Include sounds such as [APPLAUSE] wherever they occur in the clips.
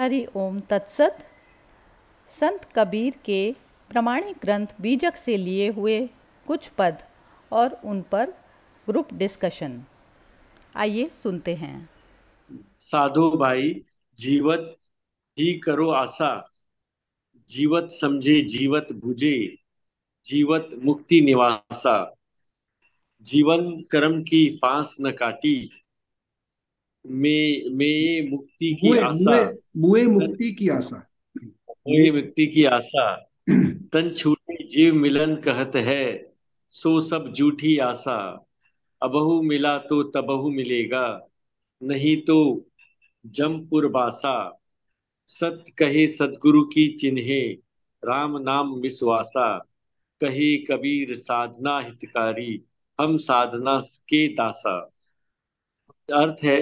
हरि ओम तत्सत संत कबीर के प्रमाणिक ग्रंथ बीजक से लिए हुए कुछ पद और उन पर ग्रुप डिस्कशन आइए सुनते हैं साधु भाई जीवत ही करो आशा जीवत समझे जीवत बुझे जीवत मुक्ति निवासा जीवन कर्म की फांस न काटी में में मुक्ति की मुए, आशा मुए, मुए मुक्ति की आशा मुए मुक्ति की आशा [CLEARS THROAT] तन छूटे जीव मिलन कहत है सो सब झूठी आशा अबहू मिला तो तबहू मिलेगा नहीं तो जमपुर बासा सत कहे सदगुरु की चिन्हे राम नाम विश्वासा कहे कबीर साधना हितकारी हम साधना के दासा अर्थ है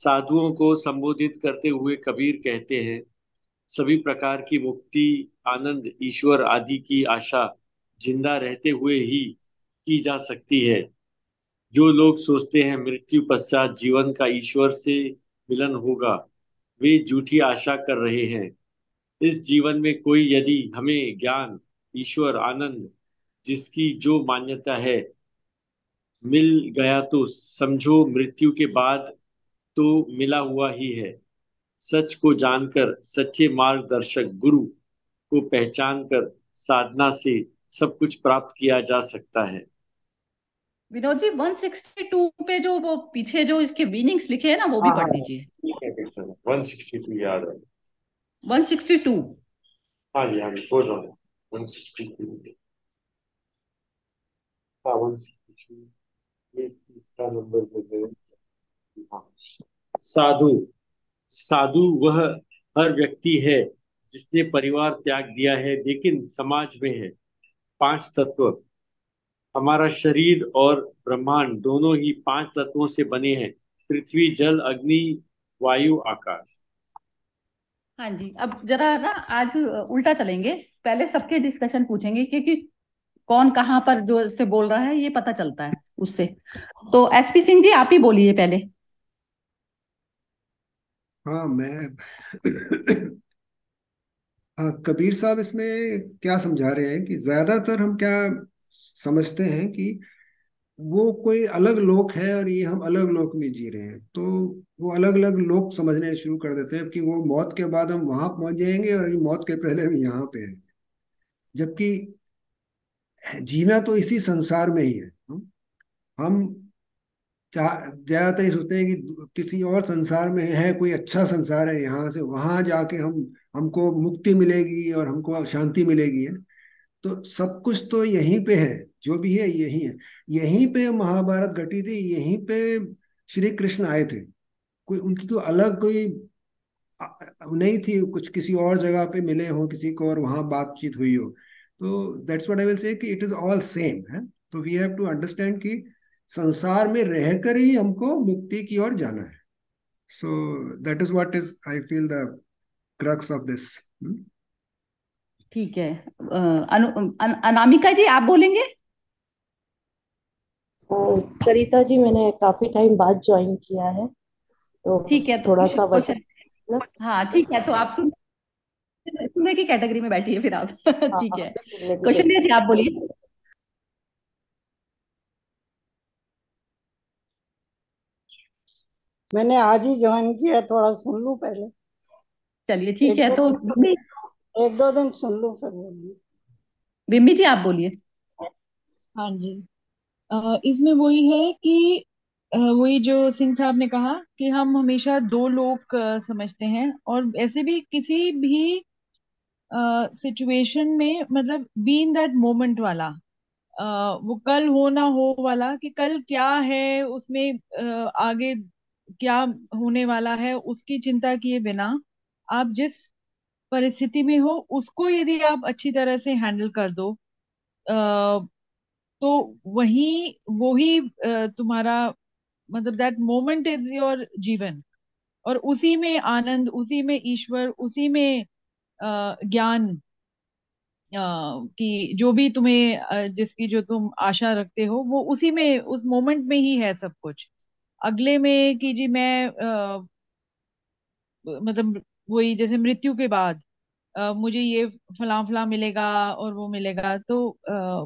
साधुओं को संबोधित करते हुए कबीर कहते हैं सभी प्रकार की मुक्ति आनंद ईश्वर आदि की आशा जिंदा रहते हुए ही की जा सकती है जो लोग सोचते हैं मृत्यु पश्चात जीवन का ईश्वर से मिलन होगा वे झूठी आशा कर रहे हैं इस जीवन में कोई यदि हमें ज्ञान ईश्वर आनंद जिसकी जो मान्यता है मिल गया तो समझो मृत्यु के बाद तो मिला हुआ ही है सच को जानकर सच्चे मार्गदर्शक गुरु को पहचान कर साधना से सब कुछ प्राप्त किया जा सकता है विनोद जी 162 पे जो वो पीछे जो इसके मीनिंग्स लिखे हैं ना वो भी पढ़ हाँ, लीजिए 162 याद है 162 हाँ जी हाँ जी बोल रहा हूँ 162 हाँ 162 ये तीसरा नंबर बोल रहे साधु साधु वह हर व्यक्ति है जिसने परिवार त्याग दिया है लेकिन समाज में है पांच तत्व हमारा शरीर और ब्रह्मांड दोनों ही पांच तत्वों से बने हैं पृथ्वी जल अग्नि वायु आकाश हाँ जी अब जरा ना आज उल्टा चलेंगे पहले सबके डिस्कशन पूछेंगे क्योंकि कौन कहाँ पर जो से बोल रहा है ये पता चलता है उससे तो एसपी सिंह जी आप ही बोलिए पहले हाँ मैं हाँ, कबीर साहब इसमें क्या समझा रहे हैं कि ज्यादातर हम क्या समझते हैं कि वो कोई अलग लोक है और ये हम अलग लोक में जी रहे हैं तो वो अलग अलग लोक समझने शुरू कर देते हैं कि वो मौत के बाद हम वहां पहुंच जाएंगे और मौत के पहले हम यहाँ पे है जबकि जीना तो इसी संसार में ही है हम ज्यादातर सोचते हैं कि किसी और संसार में है कोई अच्छा संसार है यहाँ से वहाँ जाके हम हमको मुक्ति मिलेगी और हमको शांति मिलेगी है तो सब कुछ तो यहीं पे है जो भी है यही है यहीं पे महाभारत घटी थी यहीं पे श्री कृष्ण आए थे कोई उनकी कोई तो अलग कोई नहीं थी कुछ किसी और जगह पे मिले हो किसी को और वहाँ बातचीत हुई हो तो that's what I will say कि इट इज ऑल सेम है तो वी हैव टू अंडरस्टैंड कि संसार में रहकर ही हमको मुक्ति की ओर जाना है so that is what is I feel the crux of this ठीक है अनु, अन, अनामिका जी आप बोलेंगे सरिता जी मैंने काफी टाइम बाद ज्वाइन किया है तो ठीक है तो थोड़ा सा वजन हाँ ठीक है तो आप सुन सुनने की कैटेगरी में बैठी है फिर आप [LAUGHS] ठीक है हाँ, हाँ, क्वेश्चन जी आप बोलिए मैंने आज ही ज्वाइन किया थोड़ा सुन लू पहले चलिए ठीक है तो एक दो दिन सुन लू फिर बिम्बी जी आप बोलिए हाँ जी इसमें वही है कि वही जो सिंह साहब ने कहा कि हम हमेशा दो लोग समझते हैं और ऐसे भी किसी भी सिचुएशन uh, में मतलब बी इन दैट मोमेंट वाला uh, वो कल हो ना हो वाला कि कल क्या है उसमें uh, आगे क्या होने वाला है उसकी चिंता किए बिना आप जिस परिस्थिति में हो उसको यदि आप अच्छी तरह से हैंडल कर दो तो वही वो ही तुम्हारा मतलब दैट मोमेंट इज योर जीवन और उसी में आनंद उसी में ईश्वर उसी में ज्ञान कि जो भी तुम्हें जिसकी जो तुम आशा रखते हो वो उसी में उस मोमेंट में ही है सब कुछ अगले में कि जी मैं आ, मतलब वही जैसे मृत्यु के बाद आ, मुझे ये फला फला मिलेगा और वो मिलेगा तो आ,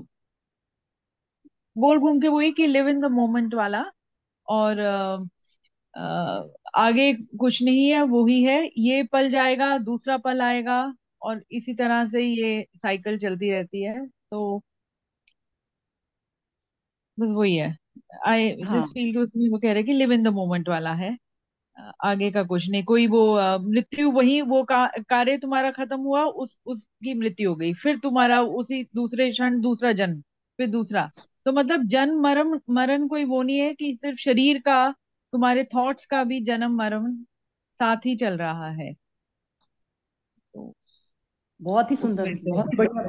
बोल घूम के वही कि लिव इन द मोमेंट वाला और आ, आ, आगे कुछ नहीं है वो ही है ये पल जाएगा दूसरा पल आएगा और इसी तरह से ये साइकिल चलती रहती है तो बस वही है आई जिस फील्ड हाँ। उसमें वो कह रहे कि लिव इन द मोमेंट वाला है आगे का कुछ नहीं कोई वो मृत्यु वही वो का, कार्य तुम्हारा खत्म हुआ उस उसकी मृत्यु हो गई फिर तुम्हारा उसी दूसरे क्षण दूसरा जन्म फिर दूसरा तो मतलब जन्म मरम मरण कोई वो नहीं है कि सिर्फ शरीर का तुम्हारे थॉट्स का भी जन्म मरण साथ ही चल रहा है तो बहुत ही सुंदर बहुत बढ़िया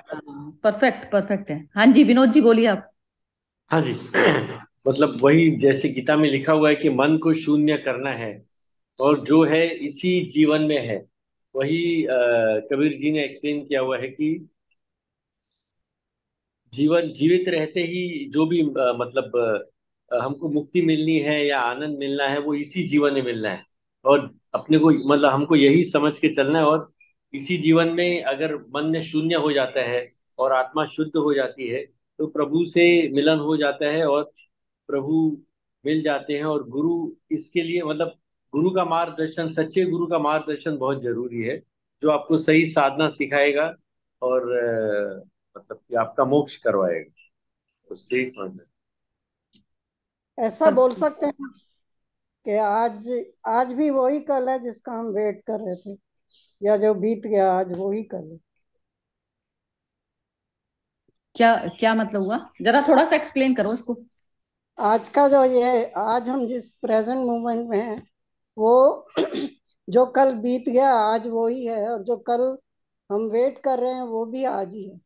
परफेक्ट हाँ, परफेक्ट है हाँ जी विनोद जी बोलिए आप हाँ जी मतलब वही जैसे गीता में लिखा हुआ है कि मन को शून्य करना है और जो है इसी जीवन में है वही कबीर जी ने एक्सप्लेन किया हुआ है कि जीवन जीवित रहते ही जो भी आ, मतलब आ, हमको मुक्ति मिलनी है या आनंद मिलना है वो इसी जीवन में मिलना है और अपने को मतलब हमको यही समझ के चलना है और इसी जीवन में अगर मन में शून्य हो जाता है और आत्मा शुद्ध हो जाती है तो प्रभु से मिलन हो जाता है और प्रभु मिल जाते हैं और गुरु इसके लिए मतलब गुरु का मार्गदर्शन सच्चे गुरु का मार्गदर्शन बहुत जरूरी है जो आपको सही साधना सिखाएगा और मतलब कि आपका मोक्ष करवाएगा उससे ही समझना ऐसा बोल सकते हैं कि आज आज भी वही कल है जिसका हम वेट कर रहे थे या जो बीत गया आज वही कल है क्या क्या मतलब हुआ जरा थोड़ा सा एक्सप्लेन करो इसको आज का जो ये आज हम जिस प्रेजेंट मोमेंट में हैं वो [CLEARS THROAT] जो कल बीत गया आज वो ही है और जो कल हम वेट कर रहे हैं वो भी आज ही है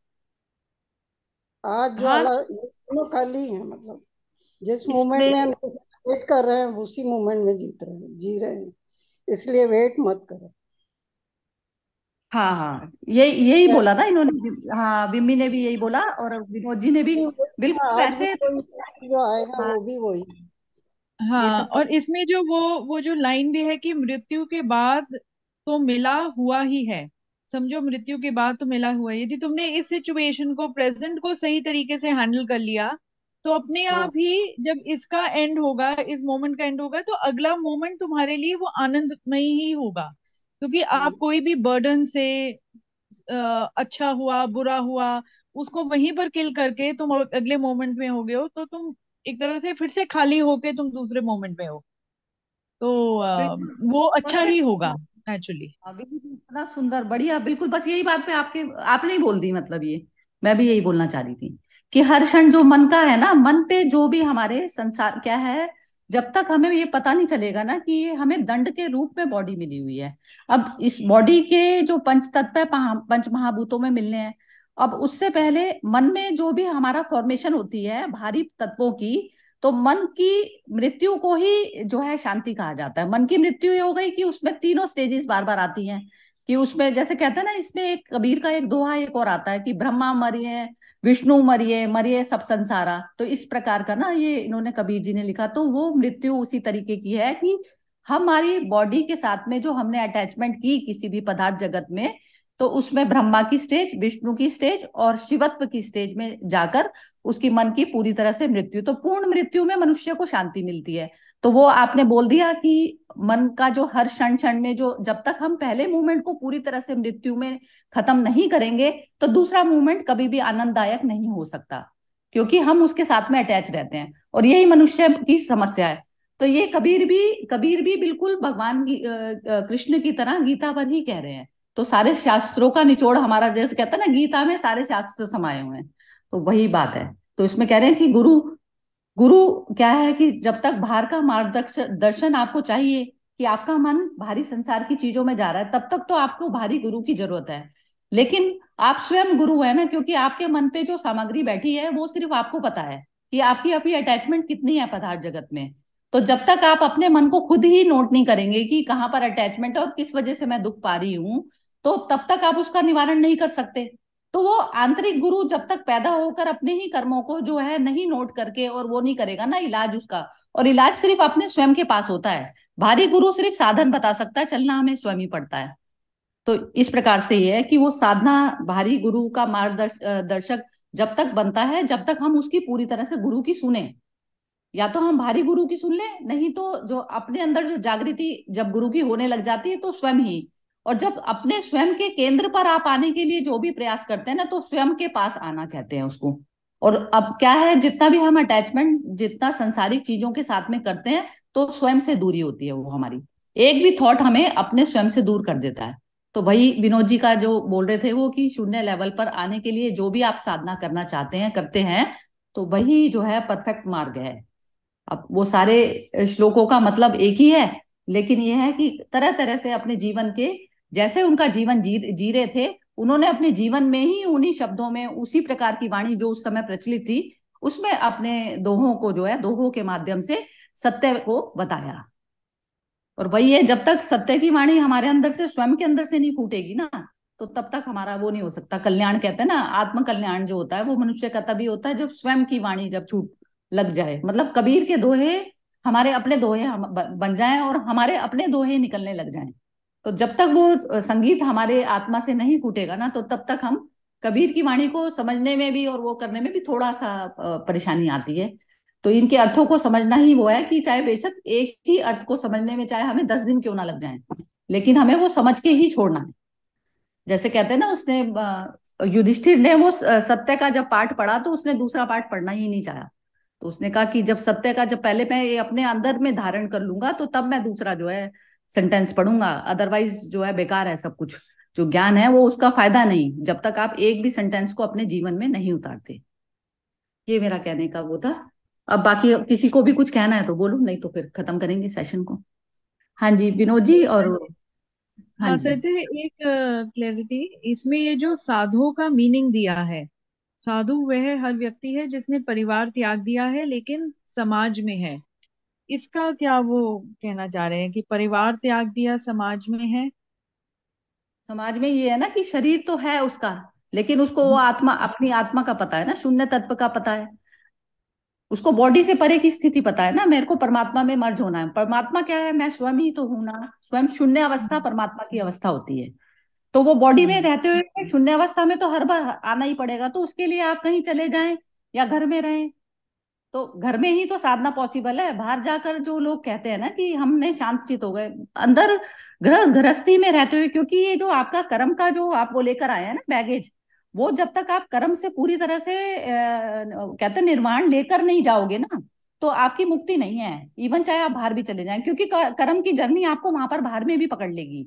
आज जो हाँ। कल ही है मतलब जिस मोमेंट में हम वेट कर रहे हैं उसी मोमेंट में जीत रहे हैं जी रहे हैं इसलिए वेट मत करो हाँ हाँ ये यही बोला ना इन्होंने हाँ बिम्मी ने भी यही बोला और विनोद जी ने भी बिल्कुल ऐसे हाँ, जो आएगा हाँ, वो भी वही हाँ और इसमें जो वो वो जो लाइन भी है कि मृत्यु के बाद तो मिला हुआ ही है समझो मृत्यु के बाद तो मिला हुआ यदि तुमने इस सिचुएशन को प्रेजेंट को सही तरीके से हैंडल कर लिया तो अपने हाँ। आप ही जब इसका एंड होगा इस मोमेंट का एंड होगा तो अगला मोमेंट तुम्हारे लिए वो आनंदमय ही होगा क्योंकि आप हाँ। कोई भी बर्डन से आ, अच्छा हुआ बुरा हुआ उसको वहीं पर किल करके तुम अगले मोमेंट में हो गए हो तो तुम एक तरह से फिर से खाली होके तुम दूसरे मोमेंट में हो तो आ, वो अच्छा ही होगा एक्चुअली तो इतना सुंदर बढ़िया बिल्कुल बस यही बात मैं आपके आपने ही बोल दी मतलब ये मैं भी यही बोलना चाह रही थी कि हर क्षण जो मन का है ना मन पे जो भी हमारे संसार क्या है जब तक हमें ये पता नहीं चलेगा ना कि हमें दंड के रूप में बॉडी मिली हुई है अब इस बॉडी के जो पंच तत्व पंच महाभूतों में मिलने हैं अब उससे पहले मन में जो भी हमारा फॉर्मेशन होती है भारी तत्वों की तो मन की मृत्यु को ही जो है शांति कहा जाता है मन की मृत्यु ये हो गई कि उसमें तीनों स्टेजेस बार बार आती हैं कि उसमें जैसे कहते हैं ना इसमें एक कबीर का एक दोहा एक और आता है कि ब्रह्मा मरिए विष्णु मरिए मरिए सब संसारा तो इस प्रकार का ना ये इन्होंने कबीर जी ने लिखा तो वो मृत्यु उसी तरीके की है कि हमारी बॉडी के साथ में जो हमने अटैचमेंट की किसी भी पदार्थ जगत में तो उसमें ब्रह्मा की स्टेज विष्णु की स्टेज और शिवत्व की स्टेज में जाकर उसकी मन की पूरी तरह से मृत्यु तो पूर्ण मृत्यु में मनुष्य को शांति मिलती है तो वो आपने बोल दिया कि मन का जो हर क्षण क्षण में जो जब तक हम पहले मूवमेंट को पूरी तरह से मृत्यु में खत्म नहीं करेंगे तो दूसरा मूवमेंट कभी भी आनंददायक नहीं हो सकता क्योंकि हम उसके साथ में अटैच रहते हैं और यही मनुष्य की समस्या है तो ये कबीर भी कबीर भी बिल्कुल भगवान कृष्ण की तरह गीता पर ही कह रहे हैं तो सारे शास्त्रों का निचोड़ हमारा जैसे कहता है ना गीता में सारे शास्त्र समाये हुए हैं तो वही बात है तो इसमें कह रहे हैं कि गुरु गुरु क्या है कि जब तक बाहर का मार्गदर्शन दर्शन आपको चाहिए कि आपका मन भारी संसार की चीजों में जा रहा है तब तक तो आपको भारी गुरु की जरूरत है लेकिन आप स्वयं गुरु है ना क्योंकि आपके मन पे जो सामग्री बैठी है वो सिर्फ आपको पता है कि आपकी अपनी अटैचमेंट कितनी है पदार्थ जगत में तो जब तक आप अपने मन को खुद ही नोट नहीं करेंगे कि कहाँ पर अटैचमेंट है और किस वजह से मैं दुख पा रही हूँ तो तब तक आप उसका निवारण नहीं कर सकते तो वो आंतरिक गुरु जब तक पैदा होकर अपने ही कर्मों को जो है नहीं नोट करके और वो नहीं करेगा ना इलाज उसका और इलाज सिर्फ अपने स्वयं के पास होता है भारी गुरु सिर्फ साधन बता सकता है चलना हमें स्वयं ही पड़ता है तो इस प्रकार से ये है कि वो साधना भारी गुरु का मार्गदर्शक जब तक बनता है जब तक हम उसकी पूरी तरह से गुरु की सुने या तो हम भारी गुरु की सुन ले नहीं तो जो अपने अंदर जो जागृति जब गुरु की होने लग जाती है तो स्वयं ही और जब अपने स्वयं के केंद्र पर आप आने के लिए जो भी प्रयास करते हैं ना तो स्वयं के पास आना कहते हैं उसको और अब क्या है जितना भी हम अटैचमेंट जितना संसारिक चीजों के साथ में करते हैं तो स्वयं से दूरी होती है वो हमारी एक भी थॉट हमें अपने स्वयं से दूर कर देता है तो वही विनोद जी का जो बोल रहे थे वो कि शून्य लेवल पर आने के लिए जो भी आप साधना करना चाहते हैं करते हैं तो वही जो है परफेक्ट मार्ग है अब वो सारे श्लोकों का मतलब एक ही है लेकिन यह है कि तरह तरह से अपने जीवन के जैसे उनका जीवन जी जी रहे थे उन्होंने अपने जीवन में ही उन्हीं शब्दों में उसी प्रकार की वाणी जो उस समय प्रचलित थी उसमें अपने दोहों को जो है दोहों के माध्यम से सत्य को बताया और वही है जब तक सत्य की वाणी हमारे अंदर से स्वयं के अंदर से नहीं फूटेगी ना तो तब तक हमारा वो नहीं हो सकता कल्याण कहते हैं ना आत्म कल्याण जो होता है वो मनुष्य का तभी होता है जब स्वयं की वाणी जब छूट लग जाए मतलब कबीर के दोहे हमारे अपने दोहे हम बन जाए और हमारे अपने दोहे निकलने लग जाए तो जब तक वो संगीत हमारे आत्मा से नहीं फूटेगा ना तो तब तक हम कबीर की वाणी को समझने में भी और वो करने में भी थोड़ा सा परेशानी आती है तो इनके अर्थों को समझना ही वो है कि चाहे बेशक एक ही अर्थ को समझने में चाहे हमें दस दिन क्यों ना लग जाए लेकिन हमें वो समझ के ही छोड़ना है जैसे कहते हैं ना उसने युधिष्ठिर ने वो सत्य का जब पाठ पढ़ा तो उसने दूसरा पाठ पढ़ना ही नहीं चाहा तो उसने कहा कि जब सत्य का जब पहले मैं ये अपने अंदर में धारण कर लूंगा तो तब मैं दूसरा जो है सेंटेंस पढ़ूंगा अदरवाइज जो है बेकार है सब कुछ जो ज्ञान है वो उसका फायदा नहीं जब तक आप एक भी सेंटेंस को अपने जीवन में नहीं उतारते ये मेरा कहने का वो था अब बाकी किसी को भी कुछ कहना है तो बोलो नहीं तो फिर खत्म करेंगे सेशन को हाँ जी विनोद जी और हाँ जी हाँ हाँ, तो एक क्लैरिटी इसमें ये जो साधु का मीनिंग दिया है साधु वह हर व्यक्ति है जिसने परिवार त्याग दिया है लेकिन समाज में है इसका क्या वो कहना चाह रहे हैं कि परिवार त्याग दिया समाज में है समाज में ये है ना कि शरीर तो है उसका लेकिन उसको वो हम्म। आत्मा अपनी आत्मा का पता है ना शून्य तत्व का पता है उसको बॉडी से परे की स्थिति पता है ना मेरे को परमात्मा में मर्ज होना है परमात्मा क्या है मैं स्वयं ही तो हूं ना स्वयं शून्य अवस्था हम्म। परमात्मा की अवस्था होती है तो वो बॉडी में हम्म। रहते हुए शून्य अवस्था में तो हर बार आना ही पड़ेगा तो उसके लिए आप कहीं चले जाएं या घर में रहें तो घर में ही तो साधना पॉसिबल है बाहर जाकर जो लोग कहते हैं ना कि हमने शांत चित हो गए अंदर ग्रह गृहस्थी में रहते हुए क्योंकि ये जो आपका कर्म का जो आप वो लेकर आए हैं ना बैगेज वो जब तक आप कर्म से पूरी तरह से कहते निर्माण लेकर नहीं जाओगे ना तो आपकी मुक्ति नहीं है इवन चाहे आप बाहर भी चले जाएं क्योंकि कर्म की जर्नी आपको वहां पर बाहर में भी पकड़ लेगी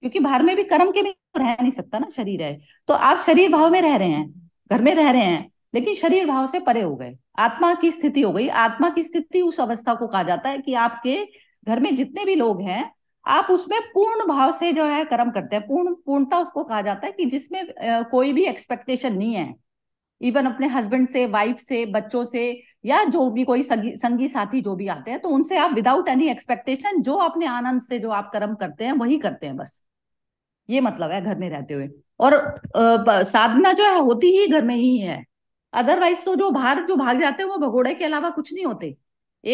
क्योंकि बाहर में भी कर्म के भी तो रह नहीं सकता ना शरीर है तो आप शरीर भाव में रह रहे हैं घर में रह रहे हैं लेकिन शरीर भाव से परे हो गए आत्मा की स्थिति हो गई आत्मा की स्थिति उस अवस्था को कहा जाता है कि आपके घर में जितने भी लोग हैं आप उसमें पूर्ण भाव से जो है कर्म करते हैं पूर्ण पूर्णता उसको कहा जाता है कि जिसमें कोई भी एक्सपेक्टेशन नहीं है इवन अपने हस्बैंड से वाइफ से बच्चों से या जो भी कोई संगी, संगी साथी जो भी आते हैं तो उनसे आप विदाउट एनी एक्सपेक्टेशन जो अपने आनंद से जो आप कर्म करते हैं वही करते हैं बस ये मतलब है घर में रहते हुए और साधना जो है होती ही घर में ही है अदरवाइज तो जो बाहर जो भाग जाते हैं वो भगोड़े के अलावा कुछ नहीं होते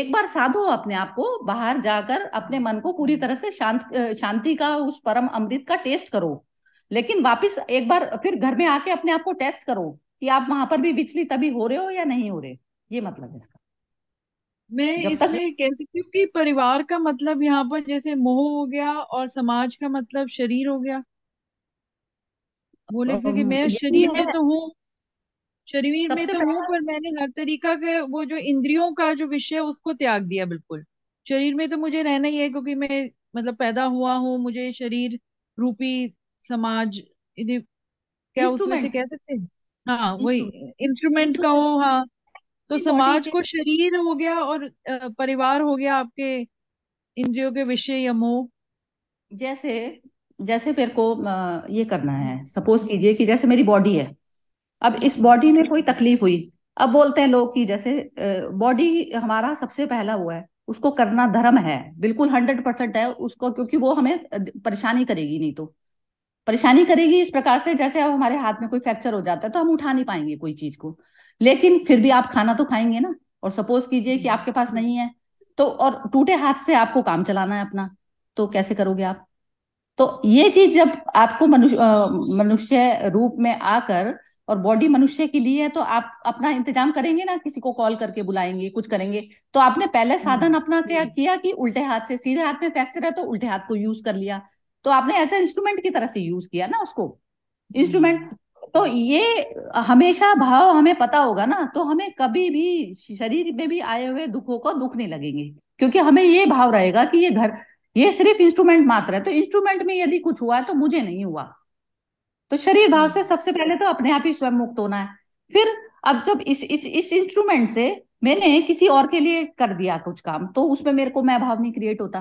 एक बार साधो अपने आप को बाहर जाकर अपने मन को पूरी तरह से शांत शांति का उस परम अमृत का टेस्ट करो लेकिन वापस एक बार फिर घर में आके अपने आप को टेस्ट करो कि आप वहां पर भी बिचली तभी हो रहे हो या नहीं हो रहे ये मतलब है इसका मैं इसमें तक... कह सकती हूँ कि परिवार का मतलब यहाँ पर जैसे मोह हो गया और समाज का मतलब शरीर हो गया बोले थे कि मैं शरीर में तो हूँ शरीर में तो हूँ पर मैंने हर तरीका के वो जो इंद्रियों का जो विषय उसको त्याग दिया बिल्कुल शरीर में तो मुझे रहना ही है क्योंकि मैं मतलब पैदा हुआ हूँ मुझे शरीर रूपी समाज क्या उसमें से कह सकते हैं हाँ वही इंस्ट्रूमेंट का हो हाँ तो समाज को शरीर हो गया और परिवार हो गया आपके इंद्रियों के विषय या मोह जैसे जैसे मेरे को ये करना है सपोज कीजिए कि जैसे मेरी बॉडी है अब इस बॉडी में कोई तकलीफ हुई अब बोलते हैं लोग कि जैसे बॉडी हमारा सबसे पहला हुआ है उसको करना धर्म है बिल्कुल हंड्रेड परसेंट है उसको क्योंकि वो हमें परेशानी करेगी नहीं तो परेशानी करेगी इस प्रकार से जैसे अब हमारे हाथ में कोई फ्रैक्चर हो जाता है तो हम उठा नहीं पाएंगे कोई चीज को लेकिन फिर भी आप खाना तो खाएंगे ना और सपोज कीजिए कि आपके पास नहीं है तो और टूटे हाथ से आपको काम चलाना है अपना तो कैसे करोगे आप तो ये चीज जब आपको मनुष्य मनुष्य रूप में आकर और बॉडी मनुष्य के लिए है तो आप अपना इंतजाम करेंगे ना किसी को कॉल करके बुलाएंगे कुछ करेंगे तो आपने पहले हम्म, साधन अपना क्या किया कि उल्टे हाथ से सीधे हाथ में फ्रैक्चर है तो उल्टे हाथ को यूज कर लिया तो आपने ऐसा इंस्ट्रूमेंट की तरह से यूज किया ना उसको इंस्ट्रूमेंट हम्म। तो ये हमेशा भाव हमें पता होगा ना तो हमें कभी भी शरीर में भी आए हुए दुखों को दुख नहीं लगेंगे क्योंकि हमें ये भाव रहेगा कि ये घर ये सिर्फ इंस्ट्रूमेंट मात्र है तो इंस्ट्रूमेंट में यदि कुछ हुआ है तो मुझे नहीं हुआ तो शरीर भाव हम्म। से सबसे पहले तो अपने आप ही स्वयं मुक्त होना है फिर अब जब इस इस इस इंस्ट्रूमेंट से मैंने किसी और के लिए कर दिया कुछ काम तो उसमें मेरे को मैं भाव नहीं क्रिएट होता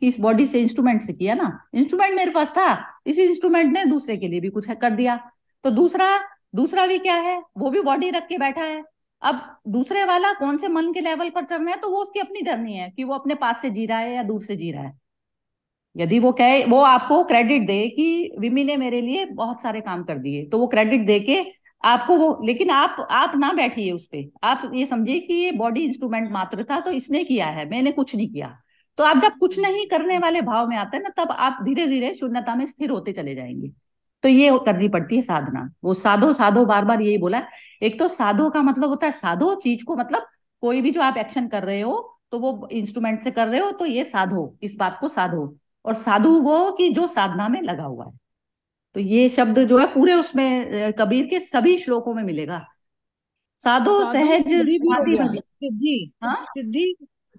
कि इस बॉडी से इंस्ट्रूमेंट से किया ना इंस्ट्रूमेंट मेरे पास था इस इंस्ट्रूमेंट ने दूसरे के लिए भी कुछ कर दिया तो दूसरा दूसरा भी क्या है वो भी बॉडी रख के बैठा है अब दूसरे वाला कौन से मन के लेवल पर चल रहा है तो वो उसकी अपनी जर्नी है कि वो अपने पास से जी रहा है या दूर से जी रहा है यदि वो कहे वो आपको क्रेडिट दे कि विमी ने मेरे लिए बहुत सारे काम कर दिए तो वो क्रेडिट दे के आपको वो लेकिन आप आप ना बैठिए उस पर आप ये समझिए कि ये बॉडी इंस्ट्रूमेंट मात्र था तो इसने किया है मैंने कुछ नहीं किया तो आप जब कुछ नहीं करने वाले भाव में आते हैं ना तब आप धीरे धीरे शून्यता में स्थिर होते चले जाएंगे तो ये करनी पड़ती है साधना वो साधो साधो बार बार यही बोला एक तो साधो का मतलब होता है साधो चीज को मतलब कोई भी जो आप एक्शन कर रहे हो तो वो इंस्ट्रूमेंट से कर रहे हो तो ये साधो इस बात को साधो और साधु वो कि जो साधना में लगा हुआ है तो ये शब्द जो है पूरे उसमें कबीर के सभी श्लोकों में मिलेगा साधो सहज सिद्धि सिद्धि हाँ?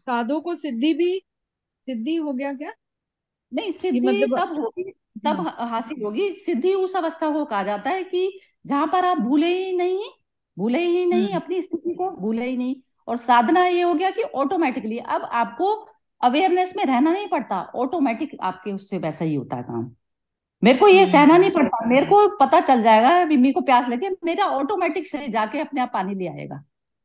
साधो को सिद्धि भी सिद्धि हो गया क्या नहीं सिद्धि मतलब तब होगी तब हम्म। हासिल होगी सिद्धि उस अवस्था को कहा जाता है कि जहां पर आप भूले ही नहीं भूले ही नहीं हम्म। अपनी स्थिति को भूले ही नहीं और साधना ये हो गया कि ऑटोमेटिकली अब आपको अवेयरनेस में रहना नहीं पड़ता ऑटोमेटिक आपके उससे वैसा ही होता है काम मेरे को ये सहना नहीं पड़ता मेरे को पता चल जाएगा मम्मी को प्यास लगे मेरा ऑटोमेटिक शरीर जाके अपने आप पानी ले आएगा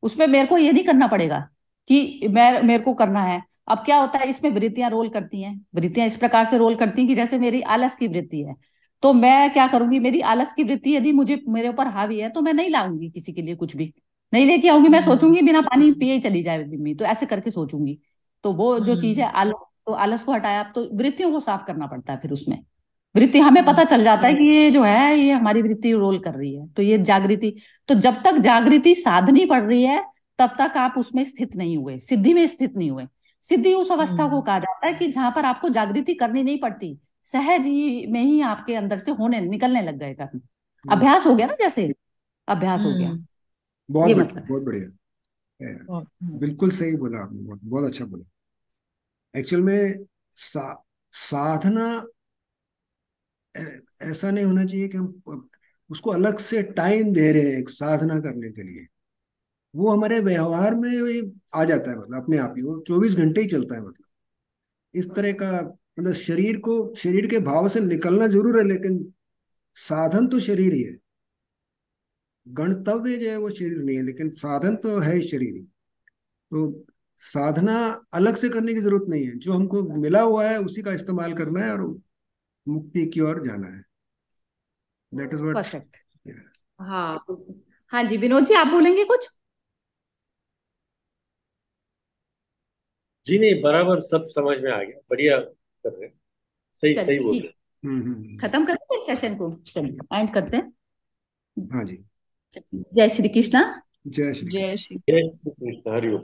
उसमें मेरे को ये नहीं करना पड़ेगा कि मैं मेरे को करना है अब क्या होता है इसमें वृत्तियां रोल करती हैं वृत्तियां इस प्रकार से रोल करती हैं कि जैसे मेरी आलस की वृत्ति है तो मैं क्या करूंगी मेरी आलस की वृत्ति यदि मुझे मेरे ऊपर हावी है तो मैं नहीं लाऊंगी किसी के लिए कुछ भी नहीं लेके आऊंगी मैं हम्म। सोचूंगी बिना पानी पिए ही चली जाए बिम्मी तो ऐसे करके सोचूंगी तो वो जो हम्म। चीज है आलस तो आलस को हटाया तो वृत्तियों को साफ करना पड़ता है फिर उसमें वृत्ति हमें पता चल जाता है कि हम्म। ये जो है ये हमारी वृत्ति रोल कर रही है तो ये जागृति तो जब तक जागृति साधनी पड़ रही है तब तक आप उसमें स्थित नहीं हुए सिद्धि में स्थित नहीं हुए सिद्धि उस अवस्था को हम्म। कहा जाता है कि जहां पर आपको जागृति करनी नहीं पड़ती सहज ही में ही आपके अंदर से होने निकलने लग गए कर्म अभ्यास हो गया ना जैसे अभ्यास हो गया बहुत बहुत बढ़िया हाँ, हाँ। बिल्कुल सही बोला आपने बहुत बहुत अच्छा बोला एक्चुअल में सा, साधना ऐसा नहीं होना चाहिए कि हम उसको अलग से टाइम दे रहे हैं साधना करने के लिए वो हमारे व्यवहार में भी आ जाता है मतलब अपने आप ही वो चौबीस घंटे ही चलता है मतलब इस तरह का मतलब शरीर को शरीर के भाव से निकलना जरूर है लेकिन साधन तो शरीर ही है गणतव्य जो है वो शरीर नहीं है लेकिन साधन तो है शरीर ही तो साधना अलग से करने की जरूरत नहीं है जो हमको मिला हुआ है उसी का इस्तेमाल करना है और मुक्ति की ओर जाना है दैट इज व्हाट हाँ हाँ जी विनोद जी आप बोलेंगे कुछ जी नहीं बराबर सब समझ में आ गया बढ़िया कर रहे सही सही बोल रहे हम्म, हम्म, हम्म। खत्म करते हैं सेशन को चलिए एंड करते हैं हाँ जी జై శ్రీకృష్ణ జై శ్రీ జై శ్రీ కృష్ణ